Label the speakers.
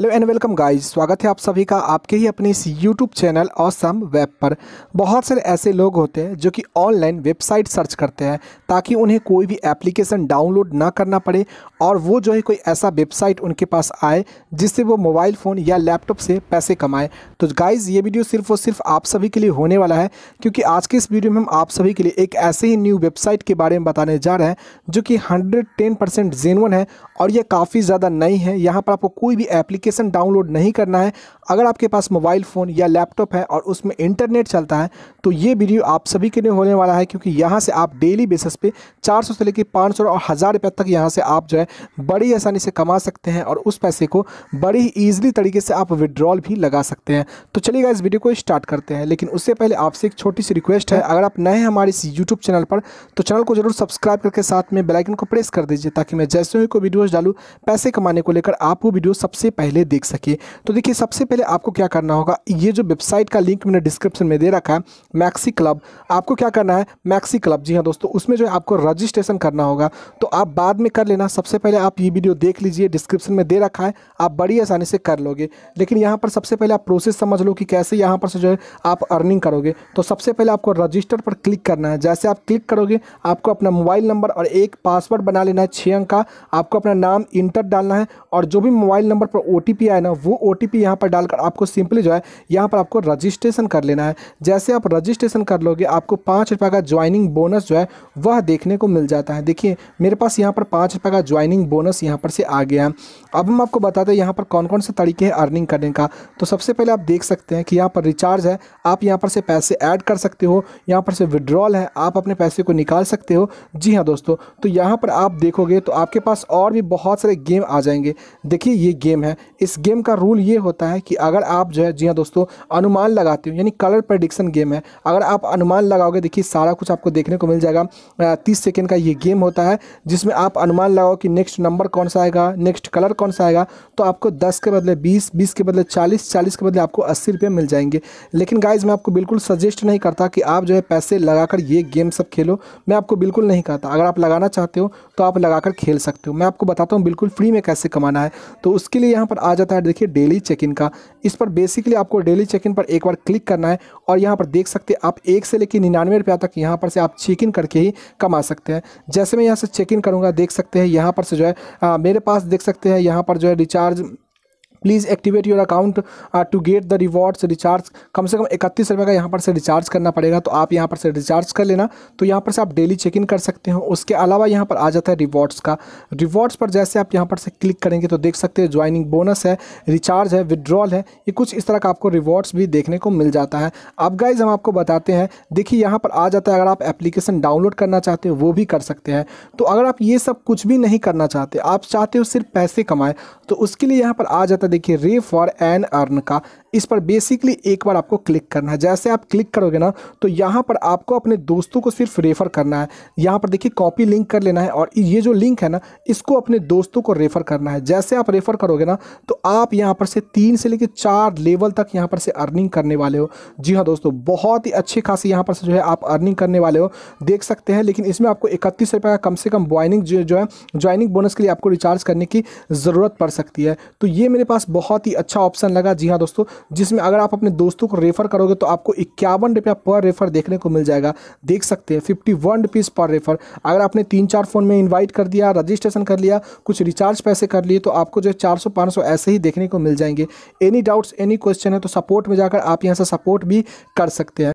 Speaker 1: hello and welcome guys स्वागत है आप सभी का आपके ही अपने इस यूट्यूब चैनल और सम वेब पर बहुत सारे ऐसे लोग होते हैं जो कि ऑनलाइन वेबसाइट सर्च करते हैं ताकि उन्हें कोई भी एप्लीकेशन डाउनलोड ना करना पड़े और वो जो है कोई ऐसा वेबसाइट उनके पास आए जिससे वो मोबाइल फ़ोन या लैपटॉप से पैसे कमाए तो गाइज़ ये वीडियो सिर्फ और सिर्फ आप सभी के लिए होने वाला है क्योंकि आज के इस वीडियो में हम आप सभी के लिए एक ऐसे ही न्यू वेबसाइट के बारे में बताने जा रहे हैं जो कि हंड्रेड टेन परसेंट जेनवन है और यह काफ़ी ज़्यादा नई है यहाँ पर आपको कोई भी एप्लीकेशन एप्लीकेशन डाउनलोड नहीं करना है अगर आपके पास मोबाइल फ़ोन या लैपटॉप है और उसमें इंटरनेट चलता है तो ये वीडियो आप सभी के लिए होने वाला है क्योंकि यहाँ से आप डेली बेसिस पे 400 से लेकर 500 और हज़ार रुपये तक यहाँ से आप जो है बड़ी आसानी से कमा सकते हैं और उस पैसे को बड़ी ईजिली तरीके से आप विड्रॉल भी लगा सकते हैं तो चलिएगा इस वीडियो को स्टार्ट करते हैं लेकिन उससे पहले आपसे एक छोटी सी रिक्वेस्ट है अगर आप नए हैं हमारे इस यूट्यूब चैनल पर तो चैनल को जरूर सब्सक्राइब करके साथ में बेलाइकन को प्रेस कर दीजिए ताकि मैं जैसे ही कोई वीडियोज़ डालू पैसे कमाने को लेकर आप वो वीडियो सबसे पहले पहले देख सके तो देखिए सबसे पहले आपको क्या करना होगा ये जो वेबसाइट का लिंक मैंने डिस्क्रिप्शन में दे रखा है मैक्सी क्लब आपको क्या करना है मैक्सी क्लब जी हाँ दोस्तों उसमें जो है आपको रजिस्ट्रेशन करना होगा तो आप बाद में कर लेना सबसे पहले आप ये वीडियो देख लीजिए डिस्क्रिप्शन में दे रखा है आप बड़ी आसानी से कर लोगे लेकिन यहाँ पर सबसे पहले आप प्रोसेस समझ लो कि कैसे यहाँ पर से जो है आप अर्निंग करोगे तो सबसे पहले आपको रजिस्टर पर क्लिक करना है जैसे आप क्लिक करोगे आपको अपना मोबाइल नंबर और एक पासवर्ड बना लेना है छः अंक का आपको अपना नाम इंटर डालना है और जो भी मोबाइल नंबर पर ओ ओ आया ना वो ओ टी यहाँ पर डालकर आपको सिंपली जो है यहाँ पर आपको रजिस्ट्रेशन कर लेना है जैसे आप रजिस्ट्रेशन कर लोगे आपको पाँच रुपये का ज्वाइनिंग बोनस जो है वह देखने को मिल जाता है देखिए मेरे पास यहाँ पर पाँच रुपये का ज्वाइनिंग बोनस यहाँ पर से आ गया है अब हम आपको बताते हैं यहाँ पर कौन कौन से तरीके हैं अर्निंग करने का तो सबसे पहले आप देख सकते हैं कि यहाँ पर रिचार्ज है आप यहाँ पर से पैसे ऐड कर सकते हो यहाँ पर से विड्रॉल है आप अपने पैसे को निकाल सकते हो जी हाँ दोस्तों तो यहाँ पर आप देखोगे तो आपके पास और भी बहुत सारे गेम आ जाएंगे देखिए ये गेम है इस गेम का रूल ये होता है कि अगर आप जो है जी हाँ दोस्तों अनुमान लगाते हो यानी कलर प्रडिक्शन गेम है अगर आप अनुमान लगाओगे देखिए सारा कुछ आपको देखने को मिल जाएगा तीस सेकेंड का ये गेम होता है जिसमें आप अनुमान लगाओ कि नेक्स्ट नंबर कौन सा आएगा नेक्स्ट कलर कौन सा आएगा तो आपको दस के बदले बीस बीस के बदले चालीस चालीस के बदले आपको अस्सी रुपये मिल जाएंगे लेकिन गाइज मैं आपको बिल्कुल सजेस्ट नहीं करता कि आप जो है पैसे लगाकर ये गेम सब खेलो मैं आपको बिल्कुल नहीं कहता अगर आप लगाना चाहते हो तो आप लगाकर खेल सकते हो मैं आपको बताता हूँ बिल्कुल फ्री में कैसे कमाना है तो उसके लिए यहाँ पर आ जाता है देखिए डेली चेक इन का इस पर बेसिकली आपको डेली चेक इन पर एक बार क्लिक करना है और यहाँ पर देख सकते हैं आप एक से लेकर निन्यानवे रुपया तक यहाँ पर से आप चेक इन करके ही कमा सकते हैं जैसे मैं यहाँ से चेक इन करूँगा देख सकते हैं यहाँ पर से जो है आ, मेरे पास देख सकते हैं यहाँ पर जो है recharge please activate your account to get the rewards recharge कम से कम इकतीस रुपये का यहाँ पर से रिचार्ज करना पड़ेगा तो आप यहाँ पर से रिचार्ज कर लेना तो यहाँ पर से आप डेली चेक इन कर सकते हो उसके अलावा यहाँ पर आ जाता है रिवॉर्ड्स का रिवॉर्ड्स पर जैसे आप यहाँ पर से क्लिक करेंगे तो देख सकते हैं ज्वाइनिंग बोनस है रिचार्ज है विदड्रॉल है ये कुछ इस तरह का आपको रिवॉर्ड्स भी देखने को मिल जाता है अब गाइज हम आपको बताते हैं देखिए यहाँ पर आ जाता है अगर आप एप्लीकेशन डाउनलोड करना चाहते हो वो भी कर सकते हैं तो अगर आप ये सब कुछ भी नहीं करना चाहते आप चाहते हो सिर्फ पैसे कमाएँ तो उसके लिए यहाँ पर आ जाता देखिए रे फॉर एन अर्न का इस पर बेसिकली एक बार आपको क्लिक करना है जैसे आप क्लिक करोगे ना तो यहाँ पर आपको अपने दोस्तों को सिर्फ रेफ़र करना है यहाँ पर देखिए कॉपी लिंक कर लेना है और ये जो लिंक है ना इसको अपने दोस्तों को रेफ़र करना है जैसे आप रेफ़र करोगे ना तो आप यहाँ पर से तीन से लेकर चार लेवल तक यहाँ पर से अर्निंग करने वाले हो जी हाँ दोस्तों बहुत ही अच्छी खासी यहाँ पर से जो है आप अर्निंग करने वाले हो देख सकते हैं लेकिन इसमें आपको इकतीस रुपये का कम से कम ज्वाइनिंग जो है ज्वाइनिंग बोनस के लिए आपको रिचार्ज करने की ज़रूरत पड़ सकती है तो ये मेरे पास बहुत ही अच्छा ऑप्शन लगा जी हाँ दोस्तों जिसमें अगर आप अपने दोस्तों को रेफ़र करोगे तो आपको इक्यावन रुपया पर रेफ़र देखने को मिल जाएगा देख सकते हैं फिफ्टी वन रुपीज़ पर रेफ़र अगर आपने तीन चार फ़ोन में इन्वाइट कर दिया रजिस्ट्रेशन कर लिया कुछ रिचार्ज पैसे कर लिए तो आपको जो है चार सौ पाँच सौ ऐसे ही देखने को मिल जाएंगे एनी डाउट्स एनी क्वेश्चन है तो सपोर्ट में जाकर आप यहाँ से सपोर्ट भी कर सकते हैं